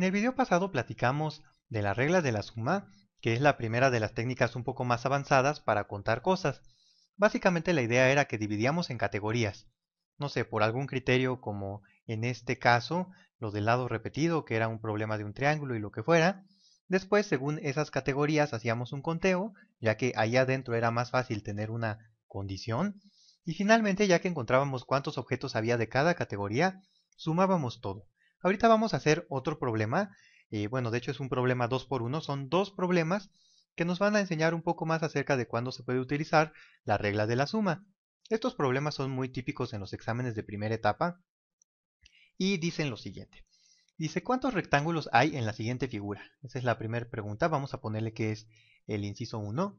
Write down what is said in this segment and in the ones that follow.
En el video pasado platicamos de las reglas de la suma, que es la primera de las técnicas un poco más avanzadas para contar cosas. Básicamente la idea era que dividíamos en categorías. No sé, por algún criterio como en este caso, lo del lado repetido, que era un problema de un triángulo y lo que fuera. Después, según esas categorías, hacíamos un conteo, ya que allá adentro era más fácil tener una condición. Y finalmente, ya que encontrábamos cuántos objetos había de cada categoría, sumábamos todo. Ahorita vamos a hacer otro problema. y eh, bueno, de hecho es un problema 2 por 1 Son dos problemas que nos van a enseñar un poco más acerca de cuándo se puede utilizar la regla de la suma. Estos problemas son muy típicos en los exámenes de primera etapa y dicen lo siguiente. Dice, ¿cuántos rectángulos hay en la siguiente figura? Esa es la primera pregunta. Vamos a ponerle que es el inciso 1.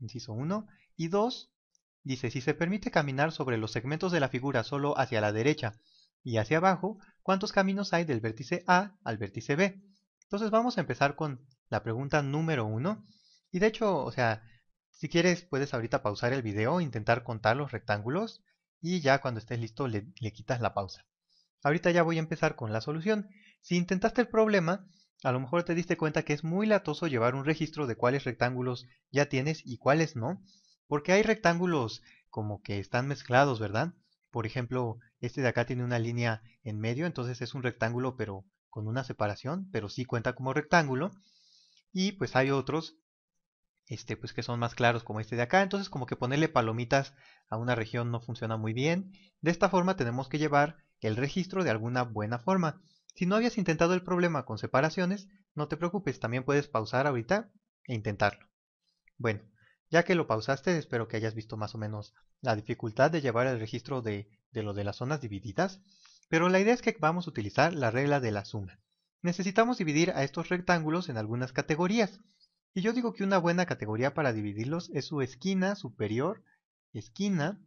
Inciso 1. Y 2. Dice, si se permite caminar sobre los segmentos de la figura solo hacia la derecha y hacia abajo cuántos caminos hay del vértice A al vértice B. Entonces vamos a empezar con la pregunta número 1. Y de hecho, o sea, si quieres puedes ahorita pausar el video, intentar contar los rectángulos y ya cuando estés listo le, le quitas la pausa. Ahorita ya voy a empezar con la solución. Si intentaste el problema, a lo mejor te diste cuenta que es muy latoso llevar un registro de cuáles rectángulos ya tienes y cuáles no, porque hay rectángulos como que están mezclados, ¿verdad? Por ejemplo, este de acá tiene una línea en medio, entonces es un rectángulo pero con una separación, pero sí cuenta como rectángulo. Y pues hay otros este, pues que son más claros como este de acá. Entonces como que ponerle palomitas a una región no funciona muy bien. De esta forma tenemos que llevar el registro de alguna buena forma. Si no habías intentado el problema con separaciones, no te preocupes, también puedes pausar ahorita e intentarlo. Bueno, ya que lo pausaste, espero que hayas visto más o menos la dificultad de llevar el registro de de lo de las zonas divididas, pero la idea es que vamos a utilizar la regla de la suma. Necesitamos dividir a estos rectángulos en algunas categorías, y yo digo que una buena categoría para dividirlos es su esquina superior, esquina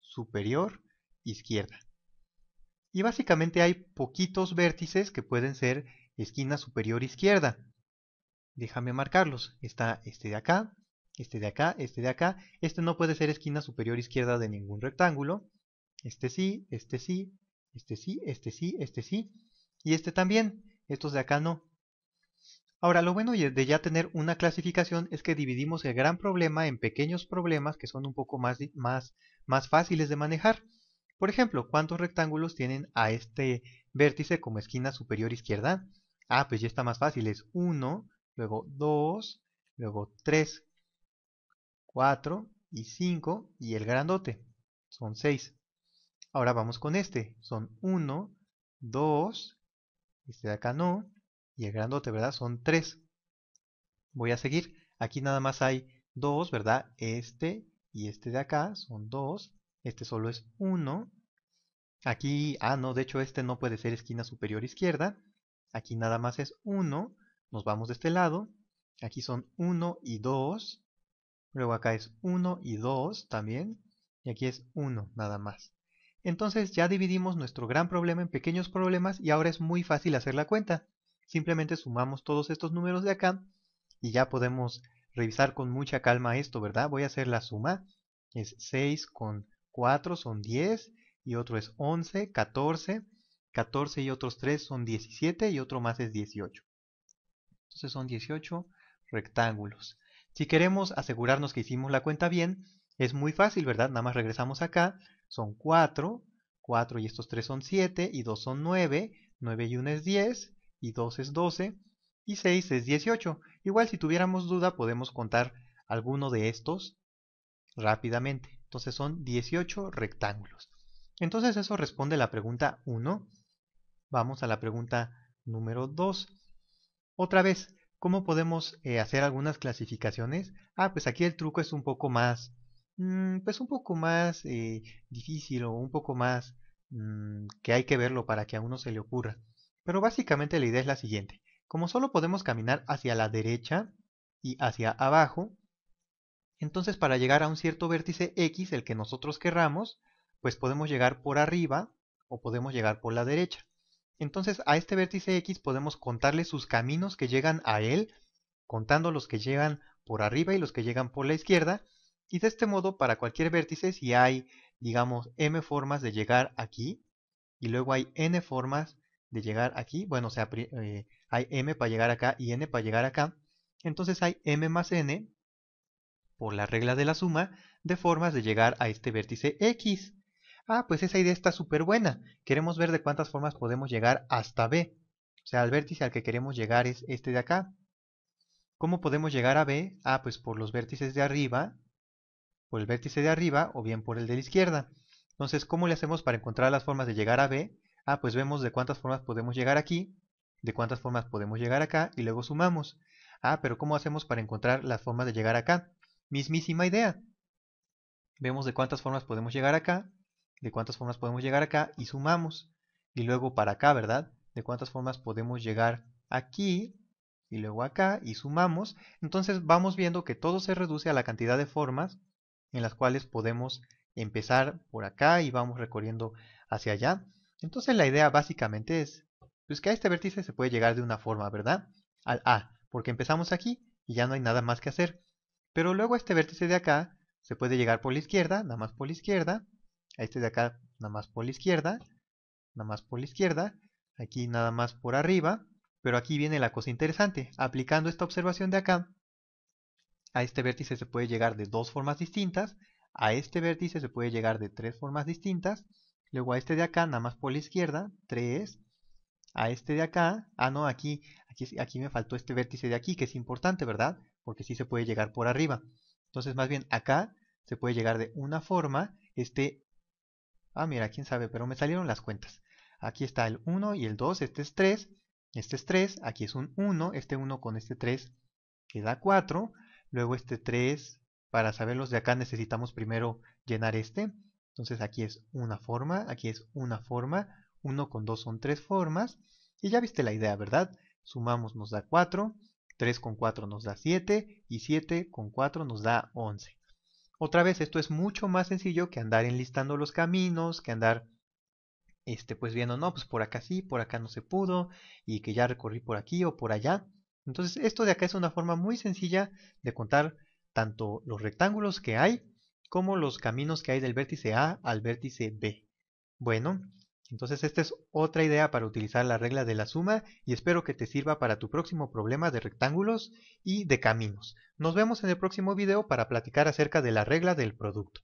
superior, izquierda. Y básicamente hay poquitos vértices que pueden ser esquina superior izquierda. Déjame marcarlos. Está este de acá, este de acá, este de acá. Este no puede ser esquina superior izquierda de ningún rectángulo. Este sí, este sí, este sí, este sí, este sí. Y este también. Estos de acá no. Ahora, lo bueno de ya tener una clasificación es que dividimos el gran problema en pequeños problemas que son un poco más, más, más fáciles de manejar. Por ejemplo, ¿cuántos rectángulos tienen a este vértice como esquina superior izquierda? Ah, pues ya está más fácil. Es 1, luego 2, luego 3, 4 y 5 y el grandote. Son 6. Ahora vamos con este. Son 1, 2, este de acá no, y el grandote, ¿verdad? Son 3. Voy a seguir. Aquí nada más hay 2, ¿verdad? Este y este de acá son 2. Este solo es 1. Aquí, ah, no, de hecho este no puede ser esquina superior izquierda. Aquí nada más es 1. Nos vamos de este lado. Aquí son 1 y 2. Luego acá es 1 y 2 también. Y aquí es 1 nada más. Entonces ya dividimos nuestro gran problema en pequeños problemas y ahora es muy fácil hacer la cuenta. Simplemente sumamos todos estos números de acá y ya podemos revisar con mucha calma esto, ¿verdad? Voy a hacer la suma. Es 6 con 4 son 10 y otro es 11, 14, 14 y otros 3 son 17 y otro más es 18. Entonces son 18 rectángulos. Si queremos asegurarnos que hicimos la cuenta bien, es muy fácil, ¿verdad? Nada más regresamos acá. Son 4, 4 y estos 3 son 7 y 2 son 9, 9 y 1 es 10 y 2 es 12 y 6 es 18. Igual si tuviéramos duda podemos contar alguno de estos rápidamente. Entonces son 18 rectángulos. Entonces eso responde la pregunta 1. Vamos a la pregunta número 2. Otra vez, ¿cómo podemos eh, hacer algunas clasificaciones? Ah, pues aquí el truco es un poco más Mm, pues un poco más eh, difícil o un poco más mm, que hay que verlo para que a uno se le ocurra. Pero básicamente la idea es la siguiente. Como solo podemos caminar hacia la derecha y hacia abajo, entonces para llegar a un cierto vértice X, el que nosotros querramos, pues podemos llegar por arriba o podemos llegar por la derecha. Entonces a este vértice X podemos contarle sus caminos que llegan a él, contando los que llegan por arriba y los que llegan por la izquierda, y de este modo, para cualquier vértice, si hay, digamos, m formas de llegar aquí, y luego hay n formas de llegar aquí, bueno, o sea, eh, hay m para llegar acá y n para llegar acá, entonces hay m más n, por la regla de la suma, de formas de llegar a este vértice x. Ah, pues esa idea está súper buena. Queremos ver de cuántas formas podemos llegar hasta b. O sea, el vértice al que queremos llegar es este de acá. ¿Cómo podemos llegar a B? Ah, pues por los vértices de arriba por el vértice de arriba o bien por el de la izquierda. Entonces, ¿cómo le hacemos para encontrar las formas de llegar a B? Ah, pues vemos de cuántas formas podemos llegar aquí, de cuántas formas podemos llegar acá y luego sumamos. Ah, pero ¿cómo hacemos para encontrar las formas de llegar acá? Mismísima idea. Vemos de cuántas formas podemos llegar acá, de cuántas formas podemos llegar acá y sumamos. Y luego para acá, ¿verdad? De cuántas formas podemos llegar aquí y luego acá y sumamos. Entonces vamos viendo que todo se reduce a la cantidad de formas en las cuales podemos empezar por acá y vamos recorriendo hacia allá. Entonces la idea básicamente es pues que a este vértice se puede llegar de una forma, ¿verdad? Al A, porque empezamos aquí y ya no hay nada más que hacer. Pero luego a este vértice de acá se puede llegar por la izquierda, nada más por la izquierda, a este de acá nada más por la izquierda, nada más por la izquierda, aquí nada más por arriba, pero aquí viene la cosa interesante, aplicando esta observación de acá, a este vértice se puede llegar de dos formas distintas, a este vértice se puede llegar de tres formas distintas, luego a este de acá, nada más por la izquierda, 3, a este de acá, ah no, aquí, aquí, me faltó este vértice de aquí, que es importante, ¿verdad? Porque sí se puede llegar por arriba. Entonces, más bien, acá se puede llegar de una forma, este, ah mira, quién sabe, pero me salieron las cuentas. Aquí está el 1 y el 2, este es 3, este es 3, aquí es un 1, este 1 con este 3 queda 4, luego este 3. Para saber los de acá necesitamos primero llenar este. Entonces aquí es una forma, aquí es una forma, 1 con 2 son 3 formas. Y ya viste la idea, ¿verdad? Sumamos nos da 4, 3 con 4 nos da 7 y 7 con 4 nos da 11. Otra vez, esto es mucho más sencillo que andar enlistando los caminos, que andar este, pues viendo, no, pues por acá sí, por acá no se pudo, y que ya recorrí por aquí o por allá. Entonces esto de acá es una forma muy sencilla de contar tanto los rectángulos que hay como los caminos que hay del vértice A al vértice B. Bueno, entonces esta es otra idea para utilizar la regla de la suma y espero que te sirva para tu próximo problema de rectángulos y de caminos. Nos vemos en el próximo video para platicar acerca de la regla del producto.